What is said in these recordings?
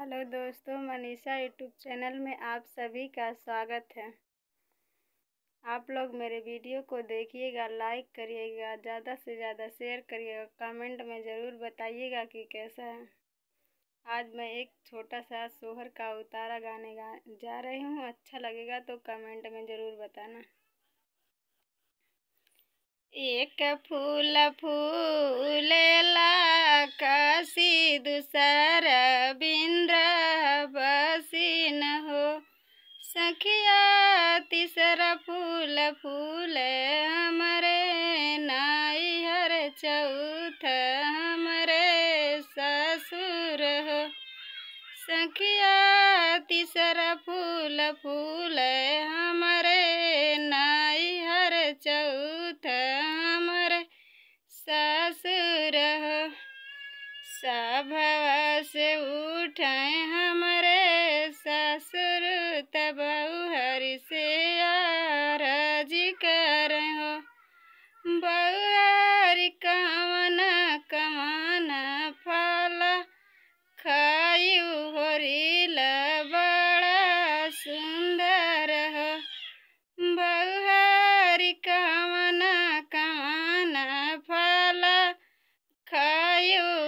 hello दोस्तों Manisha YouTube channel में आप सभी का स्वागत है आप लोग मेरे वीडियो को देखिएगा लाइक करिएगा ज़्यादा से ज़्यादा शेयर करिएगा कमेंट में ज़रूर बताइएगा कि कैसा है आज मैं एक छोटा सा सोहर का उतारा गाने गा जा रही हूँ अच्छा लगेगा तो कमेंट में ज़रूर बताना एक फूल फूल कसी दूसर बिंद्र बसिन हो सखिया तीसरा फूल फूल हमारे नाई हर चौथ हमारे ससुर हो सखिया तीसरा फूल फूल हमारे से उठाए हमारे ससुर तब हरि से आरज कर हो बहुहरी कवन कमान फल खायु हरिल बड़ा सुंदर हो बहुहरी कवन कमान फल खायु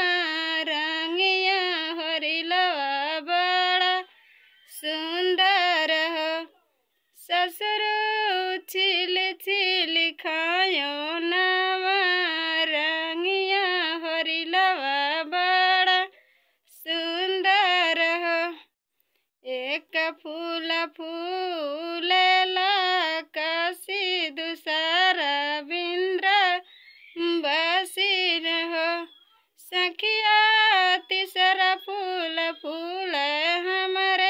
फूल फूल काशी दूसर बिंद्र बसिर हो सखिया तीसरा फूल फूल हमारे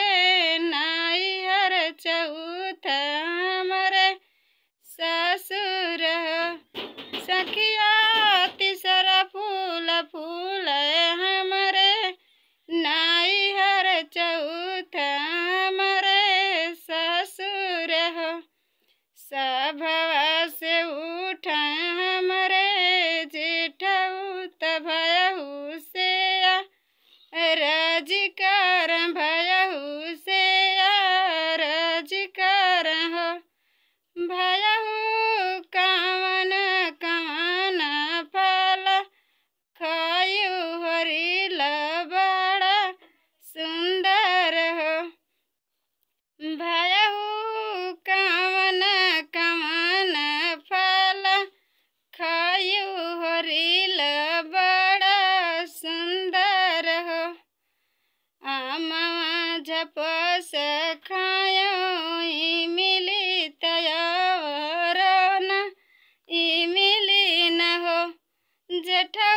नाई हर चौथ हमारे ससुर हो सखिया Позади तपस खायौ मिली तयरना यी मिली न हो जठौ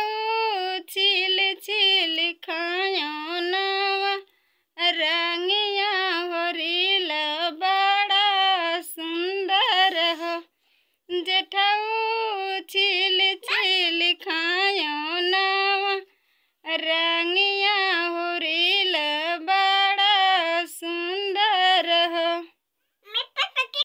छिल खायो खायौ नवा रङ्गिया हरिल बडा सुन्दर हो जठौ छिल छिल खायो नवा रङ्ग